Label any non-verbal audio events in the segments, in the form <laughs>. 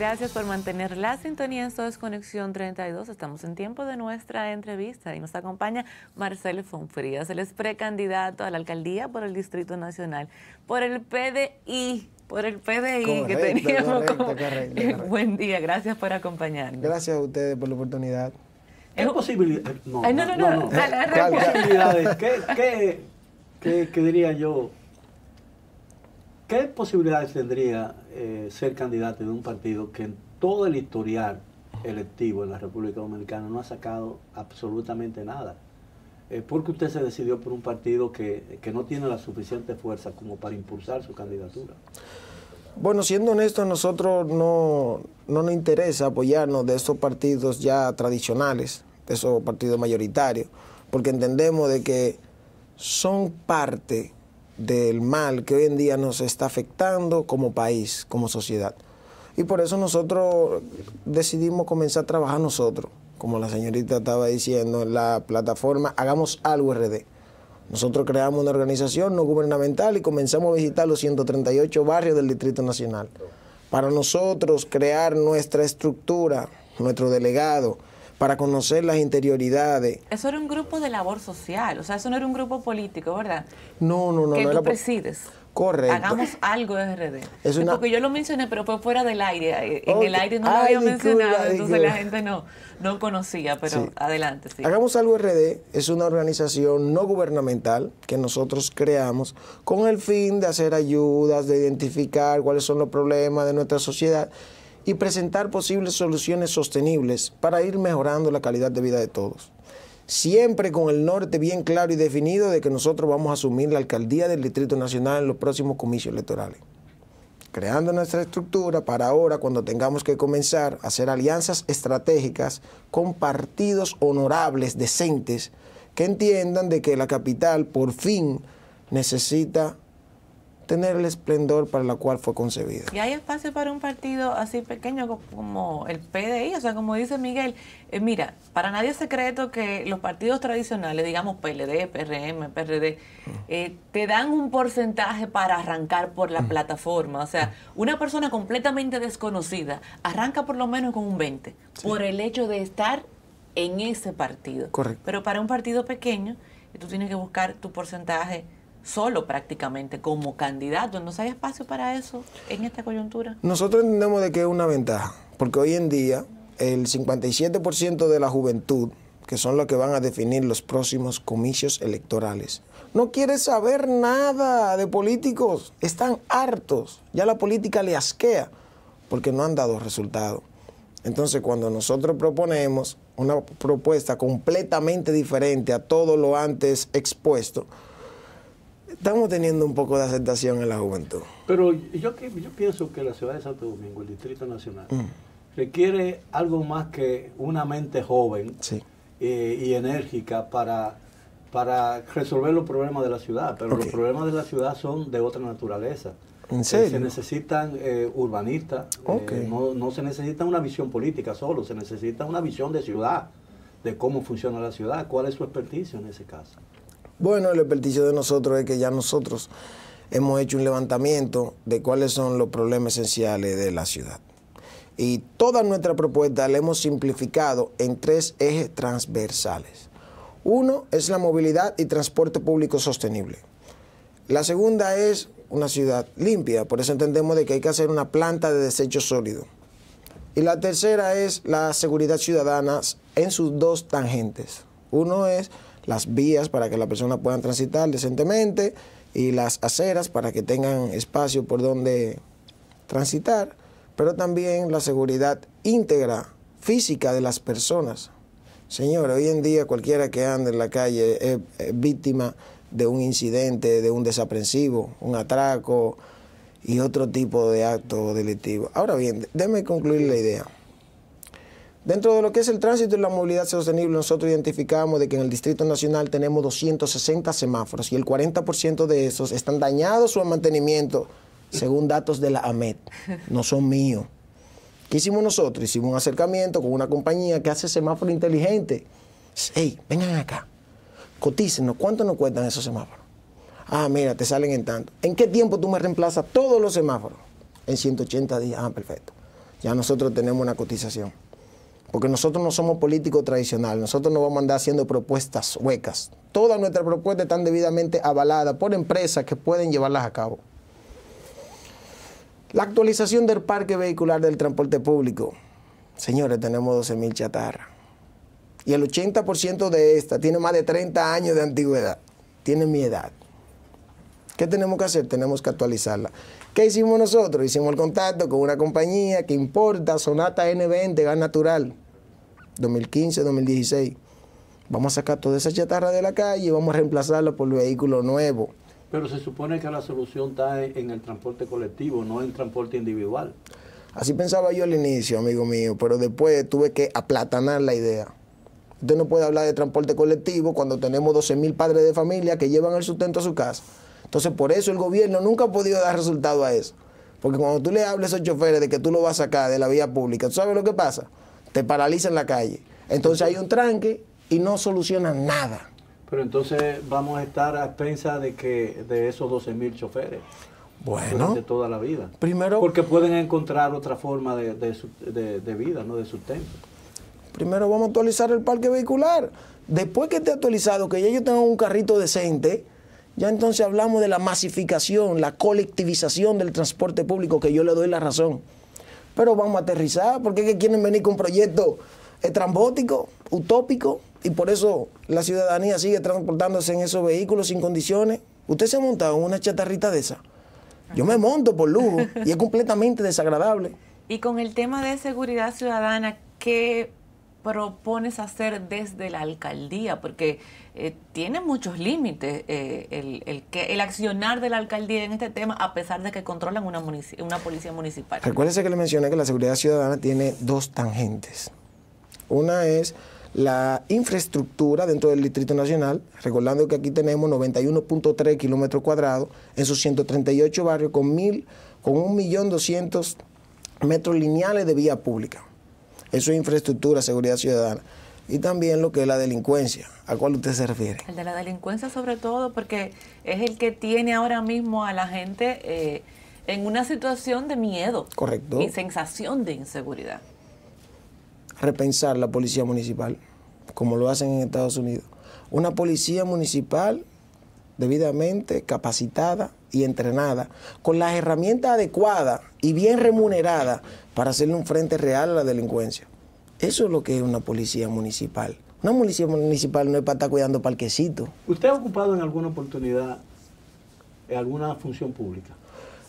Gracias por mantener la sintonía. en es Conexión 32. Estamos en tiempo de nuestra entrevista y nos acompaña Marcelo Fonfrías. Él es precandidato a la alcaldía por el Distrito Nacional, por el PDI. Por el PDI que teníamos. <laughs> Eh, buen día, gracias por acompañarnos. Gracias a ustedes por la oportunidad. ¿Qué eh, posibilidades? No, no, no, ¿Qué, qué diría yo? ¿Qué posibilidades tendría eh, ser candidato de un partido que en todo el historial electivo en la República Dominicana no ha sacado absolutamente nada? Eh, ¿Por qué usted se decidió por un partido que, no tiene la suficiente fuerza como para impulsar su candidatura. Bueno, siendo honestos, nosotros no, nos interesa apoyarnos de esos partidos ya tradicionales, de esos partidos mayoritarios, porque entendemos de que son parte del mal que hoy en día nos está afectando como país, como sociedad. Y por eso nosotros decidimos comenzar a trabajar nosotros, como la señorita estaba diciendo, en la plataforma Hagamos Algo RD. Nosotros creamos una organización no gubernamental y comenzamos a visitar los 138 barrios del Distrito Nacional. Para nosotros crear nuestra estructura, nuestro delegado, para conocer las interioridades. Eso era un grupo de labor social, o sea, eso no era un grupo político, ¿verdad? No, no, no. Que tú presides. Correcto. Hagamos algo RD. Es Porque yo lo mencioné, pero fue fuera del aire. En el aire no lo había mencionado, entonces la gente no, no conocía, pero adelante. Hagamos algo RD es una organización no gubernamental que nosotros creamos con el fin de hacer ayudas, de identificar cuáles son los problemas de nuestra sociedad y presentar posibles soluciones sostenibles para ir mejorando la calidad de vida de todos. Siempre con el norte bien claro y definido de que nosotros vamos a asumir la alcaldía del Distrito Nacional en los próximos comicios electorales. Creando nuestra estructura para ahora, cuando tengamos que comenzar a hacer alianzas estratégicas con partidos honorables, decentes, que entiendan de que la capital por fin necesita tener el esplendor para la cual fue concebida. ¿Y hay espacio para un partido así pequeño como el PDI? O sea, como dice Miguel, eh, mira, para nadie es secreto que los partidos tradicionales, digamos PLD, PRM, PRD, eh, te dan un porcentaje para arrancar por la plataforma. O sea, una persona completamente desconocida arranca por lo menos con un 20, por el hecho de estar en ese partido. Correcto. Pero para un partido pequeño, tú tienes que buscar tu porcentaje solo prácticamente como candidato. ¿No hay espacio para eso en esta coyuntura? Nosotros entendemos de que es una ventaja, porque hoy en día el 57% de la juventud, que son los que van a definir los próximos comicios electorales, no quiere saber nada de políticos. Están hartos. Ya la política le asquea porque no han dado resultado. Entonces, cuando nosotros proponemos una propuesta completamente diferente a todo lo antes expuesto, estamos teniendo un poco de aceptación en la juventud. Pero yo, yo pienso que la ciudad de Santo Domingo, el Distrito Nacional, mm. requiere algo más que una mente joven eh, y enérgica para, para resolver los problemas de la ciudad. Pero los problemas de la ciudad son de otra naturaleza. Eh, se necesitan eh, urbanistas, no, no, se necesita una visión política solo, se necesita una visión de ciudad, de cómo funciona la ciudad, cuál es su expertise en ese caso. Bueno, el petición de nosotros es que ya nosotros hemos hecho un levantamiento de cuáles son los problemas esenciales de la ciudad. Y toda nuestra propuesta la hemos simplificado en tres ejes transversales. Uno es la movilidad y transporte público sostenible. La segunda es una ciudad limpia, por eso entendemos de que hay que hacer una planta de desecho sólido. Y la tercera es la seguridad ciudadana en sus dos tangentes. Uno es las vías para que las personas puedan transitar decentemente y las aceras para que tengan espacio por donde transitar, pero también la seguridad íntegra, física de las personas. Señores, hoy en día cualquiera que ande en la calle es, eh, víctima de un incidente, de un desaprensivo, un atraco y otro tipo de acto delictivo. Ahora bien, déme concluir la idea. Dentro de lo que es el tránsito y la movilidad sostenible, nosotros identificamos de que en el Distrito Nacional tenemos 260 semáforos y el 40% de esos están dañados o en mantenimiento, según datos de la AMET. No son míos. ¿Qué hicimos nosotros? Hicimos un acercamiento con una compañía que hace semáforo inteligente. Hey, vengan acá, cotícenos, ¿cuánto nos cuestan esos semáforos? Ah, mira, te salen en tanto. ¿En qué tiempo tú me reemplazas todos los semáforos? En 180 días. Ah, perfecto. Ya nosotros tenemos una cotización. Porque nosotros no somos políticos tradicionales, nosotros no vamos a andar haciendo propuestas huecas. Todas nuestras propuestas están debidamente avaladas por empresas que pueden llevarlas a cabo. La actualización del parque vehicular del transporte público. Señores, tenemos 12.000 chatarras. Y el 80% de esta tiene más de 30 años de antigüedad. Tiene mi edad. ¿Qué tenemos que hacer? Tenemos que actualizarla. ¿Qué hicimos nosotros? Hicimos el contacto con una compañía que importa Sonata N20, gas natural, 2015, 2016. Vamos a sacar toda esa chatarra de la calle y vamos a reemplazarlo por vehículos nuevos. Pero se supone que la solución está en el transporte colectivo, no en transporte individual. Así pensaba yo al inicio, amigo mío, pero después tuve que aplatanar la idea. Usted no puede hablar de transporte colectivo cuando tenemos 12.000 padres de familia que llevan el sustento a su casa. Entonces, por eso el gobierno nunca ha podido dar resultado a eso. Porque cuando tú le hables a esos choferes de que tú lo vas a sacar de la vía pública, ¿tú sabes lo que pasa? Te paralizan la calle. Entonces hay un tranque y no solucionan nada. Pero entonces vamos a estar a expensa de que de esos 12.000 mil choferes. Bueno. De toda la vida. Primero. Porque pueden encontrar otra forma de, vida, ¿no? De sustento. Primero vamos a actualizar el parque vehicular. Después que esté actualizado, que ya yo tengo un carrito decente, ya entonces hablamos de la masificación, la colectivización del transporte público, que yo le doy la razón. Pero vamos a aterrizar, porque es que quieren venir con un proyecto estrambótico, eh, utópico, y por eso la ciudadanía sigue transportándose en esos vehículos sin condiciones. Usted se ha montado en una chatarrita de esa. Yo me monto por lujo y es completamente desagradable. Y con el tema de seguridad ciudadana, ¿qué propones hacer desde la alcaldía? Porque eh, tiene muchos límites eh, el, accionar de la alcaldía en este tema, a pesar de que controlan una, una policía municipal. recuérdese que le mencioné que la seguridad ciudadana tiene dos tangentes. Una es la infraestructura dentro del Distrito Nacional, recordando que aquí tenemos 91.3 kilómetros cuadrados en sus 138 barrios con, mil, con 1.200.000 metros lineales de vía pública. Eso es infraestructura, seguridad ciudadana. Y también lo que es la delincuencia. ¿A cuál usted se refiere? El de la delincuencia sobre todo, porque es el que tiene ahora mismo a la gente eh, en una situación de miedo. Correcto. Y sensación de inseguridad. Repensar la policía municipal, como lo hacen en Estados Unidos. Una policía municipal debidamente capacitada y entrenada, con las herramientas adecuadas y bien remuneradas para hacerle un frente real a la delincuencia. Eso es lo que es una policía municipal. Una policía municipal no es para estar cuidando parquecitos. ¿Usted ha ocupado en alguna oportunidad eh, alguna función pública?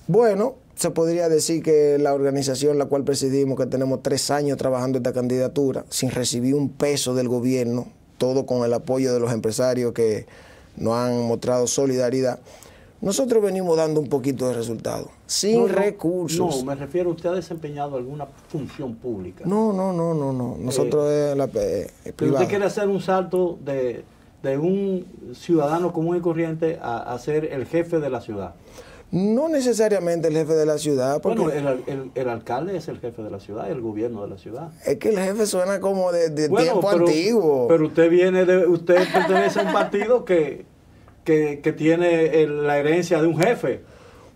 Bueno, se podría decir que la organización la cual presidimos, que tenemos tres años trabajando esta candidatura, sin recibir un peso del gobierno, todo con el apoyo de los empresarios que nos han mostrado solidaridad, nosotros venimos dando un poquito de resultado, sin recursos. No, me refiero, ¿usted ha desempeñado alguna función pública? No, no, no, no, no. Eh, Nosotros es la eh, eh, usted quiere hacer un salto de, un ciudadano común y corriente a, ser el jefe de la ciudad. No necesariamente el jefe de la ciudad. Porque bueno, el, alcalde es el jefe de la ciudad, el gobierno de la ciudad. Es que el jefe suena como de, tiempo antiguo. Pero usted viene de, usted pertenece a un partido que que, tiene eh, la herencia de un jefe.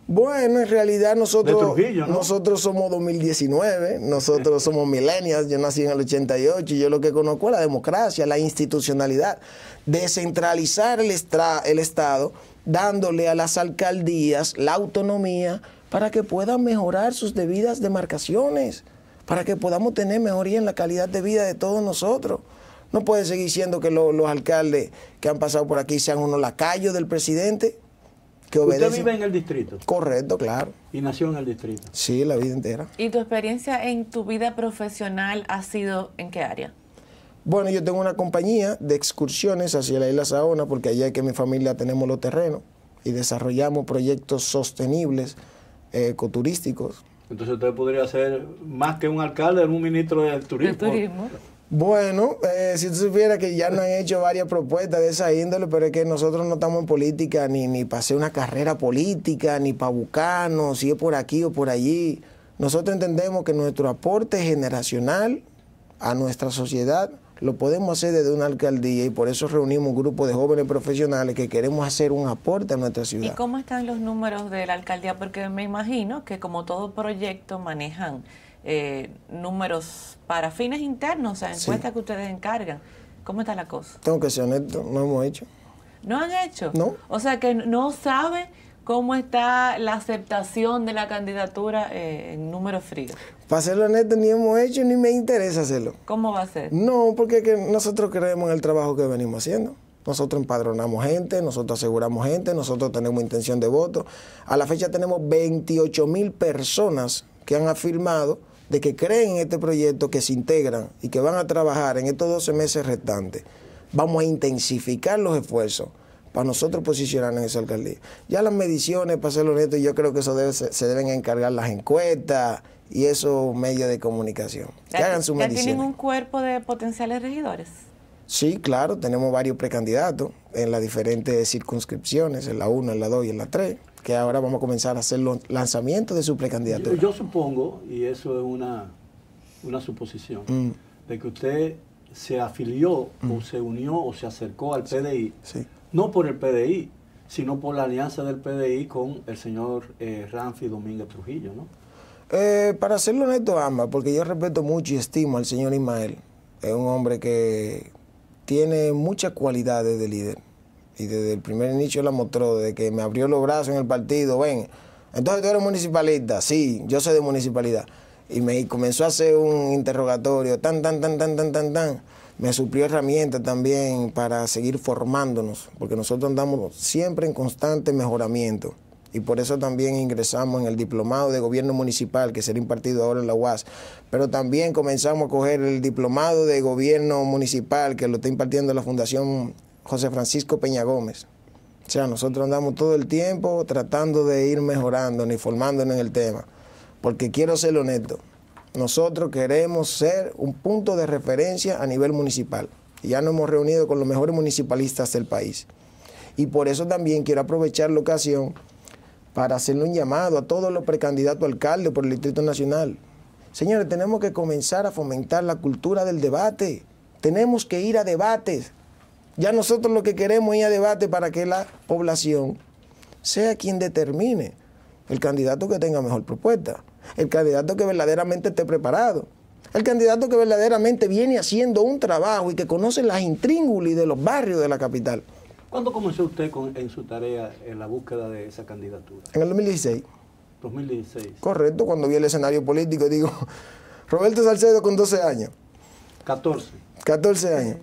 Bueno, en realidad nosotros, nosotros somos 2019, nosotros somos millennials, yo nací en el 88 y yo lo que conozco es la democracia, la institucionalidad, descentralizar el, el Estado, dándole a las alcaldías la autonomía para que puedan mejorar sus debidas demarcaciones, para que podamos tener mejoría en la calidad de vida de todos nosotros. No puede seguir siendo que los alcaldes que han pasado por aquí sean unos lacayos del presidente que obedecen. ¿Usted vive en el distrito? Correcto, claro. ¿Y nació en el distrito? Sí, la vida entera. ¿Y tu experiencia en tu vida profesional ha sido en qué área? Bueno, yo tengo una compañía de excursiones hacia la isla Saona, porque allá es que mi familia tenemos los terrenos y desarrollamos proyectos sostenibles, eh, ecoturísticos. Entonces usted podría ser más que un alcalde, un ministro del turismo. Del turismo. Bueno, eh, si tú supieras que ya nos han hecho varias propuestas de esa índole, pero es que nosotros no estamos en política ni, ni para hacer una carrera política, ni para buscarnos, si es por aquí o por allí. Nosotros entendemos que nuestro aporte generacional a nuestra sociedad lo podemos hacer desde una alcaldía y por eso reunimos un grupo de jóvenes profesionales que queremos hacer un aporte a nuestra ciudad. ¿Y cómo están los números de la alcaldía? Porque me imagino que como todo proyecto manejan eh, números para fines internos, o sea, encuestas que ustedes encargan. ¿Cómo está la cosa? Tengo que ser honesto, no hemos hecho. ¿No han hecho? No. O sea, que no sabe cómo está la aceptación de la candidatura eh, en números fríos. Para ser honesto, ni hemos hecho ni me interesa hacerlo. ¿Cómo va a ser? No, porque nosotros creemos en el trabajo que venimos haciendo. Nosotros empadronamos gente, nosotros aseguramos gente, nosotros tenemos intención de voto. A la fecha tenemos 28 mil personas que han afirmado de que creen en este proyecto, que se integran y que van a trabajar en estos 12 meses restantes, vamos a intensificar los esfuerzos para nosotros posicionarnos en esa alcaldía. Ya las mediciones, para ser honesto, yo creo que eso se deben encargar las encuestas y esos medios de comunicación. Que tienen un cuerpo de potenciales regidores? Sí, claro, tenemos varios precandidatos en las diferentes circunscripciones, en la 1, en la 2 y en la 3 que ahora vamos a comenzar a hacer los lanzamientos de su precandidatura. Yo, supongo, y eso es una, suposición, mm. de que usted se afilió o mm. se unió o se acercó al PDI, no por el PDI, sino por la alianza del PDI con el señor eh, Ramfi Ranfi Domínguez Trujillo, ¿no? Eh, para serlo honesto, ambas, porque yo respeto mucho y estimo al señor Ismael. Es un hombre que tiene muchas cualidades de líder y desde el primer inicio la mostró, desde que me abrió los brazos en el partido, ven, entonces tú eres municipalista, sí, yo soy de municipalidad. Y me comenzó a hacer un interrogatorio, tan, tan, tan, tan, tan, tan, tan. Me suplió herramientas también para seguir formándonos, porque nosotros andamos siempre en constante mejoramiento. Y por eso también ingresamos en el diplomado de gobierno municipal que será impartido ahora en la UAS. Pero también comenzamos a coger el diplomado de gobierno municipal que lo está impartiendo la Fundación José Francisco Peña Gómez. O sea, nosotros andamos todo el tiempo tratando de ir mejorando, y formándonos en el tema. Porque quiero ser honesto, nosotros queremos ser un punto de referencia a nivel municipal. ya nos hemos reunido con los mejores municipalistas del país. Y por eso también quiero aprovechar la ocasión para hacerle un llamado a todos los precandidatos alcalde por el Distrito Nacional. Señores, tenemos que comenzar a fomentar la cultura del debate. Tenemos que ir a debates. Ya nosotros lo que queremos es a debate para que la población sea quien determine el candidato que tenga mejor propuesta, el candidato que verdaderamente esté preparado, el candidato que verdaderamente viene haciendo un trabajo y que conoce las intríngulis de los barrios de la capital. ¿Cuándo comenzó usted en su tarea en la búsqueda de esa candidatura? En el 2016. 2016. Correcto, cuando vi el escenario político, y digo, <laughs> Roberto Salcedo con 12 años. 14. 14 años.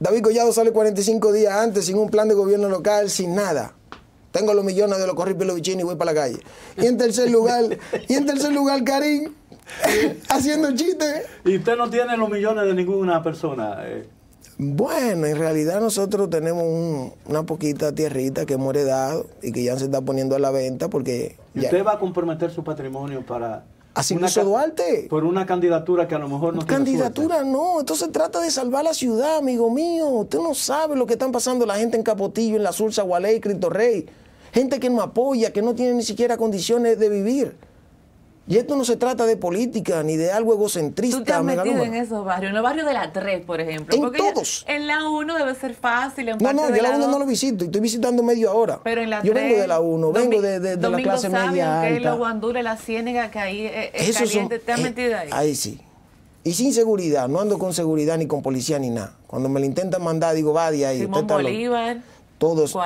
David Collado sale 45 días antes sin un plan de gobierno local, sin nada. Tengo los millones de los corripes y los bichinos y voy para la calle. Y en tercer lugar, y en tercer lugar, Karim, <laughs> haciendo chistes. Y usted no tiene los millones de ninguna persona. Eh. Bueno, en realidad nosotros tenemos una poquita tierrita que hemos heredado y que ya se está poniendo a la venta porque... ¿Y usted va a comprometer su patrimonio para Duarte. Por una candidatura que a lo mejor no Candidatura no, entonces trata de salvar la ciudad, amigo mío. Usted no sabe lo que están pasando la gente en Capotillo, en La Sursa, Gualey, Cristo Rey. Gente que no apoya, que no tiene ni siquiera condiciones de vivir. Y esto no se trata de política ni de algo egocentrista. Tú te has metido en esos barrios, en los barrios de la 3, por ejemplo. En porque todos. En la 1 debe ser fácil. En no, no, yo la, la 1 no lo visito y estoy visitando medio ahora. Pero en la yo vengo de la 1, vengo de, de, de la clase media alta. Domingo la guandule, la Ciénega, que ahí es, eh, eh, Esos caliente. Son, ¿Te has eh, metido ahí? Ahí sí. Y sin seguridad, no ando con seguridad ni con policía ni nada. Cuando me lo intentan mandar, digo, va de ahí. Simón usted Bolívar, Todos. todos.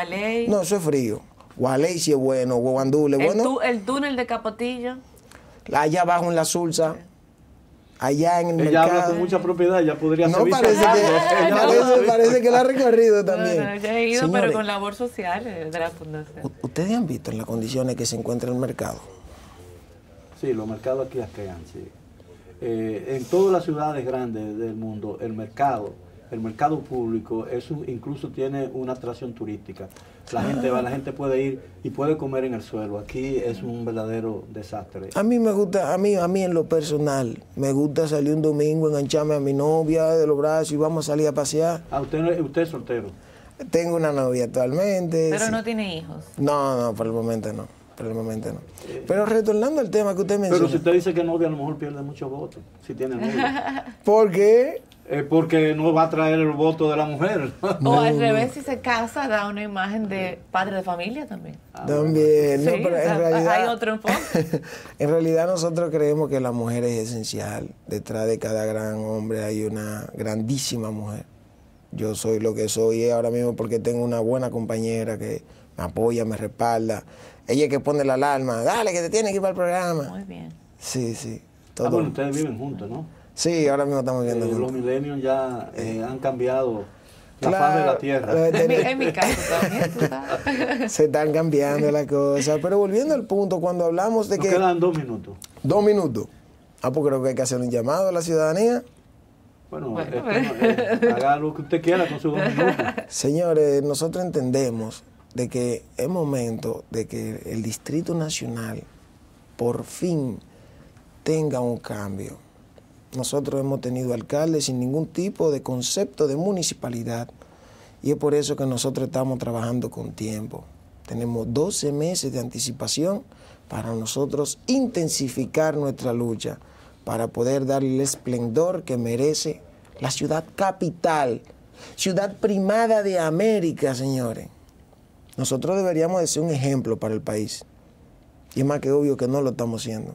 No, eso es frío. Gualey sí es bueno, Guandule, bueno. tú, el túnel de Capotillo allá abajo en la Sulsa allá en el mercado. habla con mucha propiedad, ya podría no ser parece que, no, <laughs> <laughs> parece, que la ha recorrido también. No, he ido, pero con labor social de la fundación. ¿Ustedes han visto en las condiciones que se encuentra el mercado? Sí, los mercados aquí las crean, sí. Eh, en todas las ciudades grandes del mundo, el mercado el mercado público eso incluso tiene una atracción turística. La gente va, la gente puede ir y puede comer en el suelo. Aquí es un verdadero desastre. A mí me gusta, a mí, a mí en lo personal, me gusta salir un domingo, engancharme a mi novia de los brazos y vamos a salir a pasear. Ah, usted, usted es soltero. Tengo una novia actualmente. Pero no tiene hijos. No, no, por el momento no realmente no. Pero retornando al tema que usted mencionó. Pero si usted dice que Novia a lo mejor pierde muchos votos, si tiene novia. <laughs> ¿Por qué? porque no va a traer el voto de la mujer. O al revés, si se casa, da una imagen de padre de familia también. Ah, también, no, pero en realidad, hay otro <laughs> enfoque. en realidad nosotros creemos que la mujer es esencial. Detrás de cada gran hombre hay una grandísima mujer. Yo soy lo que soy ahora mismo porque tengo una buena compañera que me apoya, me respalda. Ella es que pone la alarma, dale, que te tiene que ir para el programa. Muy bien. Sí, sí. Ah, Todo. Ah, bueno, ustedes viven juntos, ¿no? Sí, ahora mismo estamos viendo eh, juntos. Los milenios ya eh. Eh, han cambiado la claro, de la tierra. En mi, en <laughs> Se están cambiando las cosas. Pero volviendo al punto, cuando hablamos de que... quedan dos minutos. Dos minutos. Ah, pues creo que hay que hacer un llamado a la ciudadanía. Bueno, bueno. <laughs> haga lo que usted quiera con sus dos minutos. Señores, nosotros entendemos de que es momento de que el Distrito Nacional por fin tenga un cambio. Nosotros hemos tenido alcaldes sin ningún tipo de concepto de municipalidad y es por eso que nosotros estamos trabajando con tiempo. Tenemos 12 meses de anticipación para nosotros intensificar nuestra lucha, para poder darle el esplendor que merece la ciudad capital, ciudad primada de América, señores. Nosotros deberíamos de ser un ejemplo para el país. Y es más que obvio que no lo estamos siendo.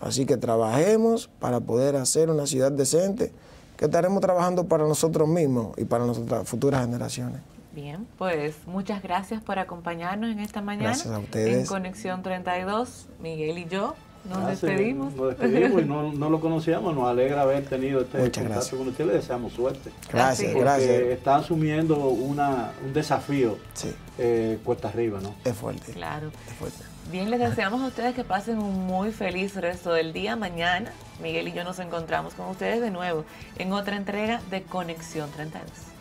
Así que trabajemos para poder hacer una ciudad decente, que estaremos trabajando para nosotros mismos y para nuestras futuras generaciones. Bien, pues muchas gracias por acompañarnos en esta mañana. Gracias a ustedes. En Conexión 32, Miguel y yo nos ah, despedimos. nos despedimos y no, lo conocíamos. Nos alegra haber tenido este contacto con usted. Le deseamos suerte. Gracias, gracias. Está asumiendo una, un desafío sí. Eh, cuesta arriba, ¿no? Es fuerte. Claro. Es fuerte. Bien, les deseamos a ustedes que pasen un muy feliz resto del día. Mañana Miguel y yo nos encontramos con ustedes de nuevo en otra entrega de Conexión 30 años.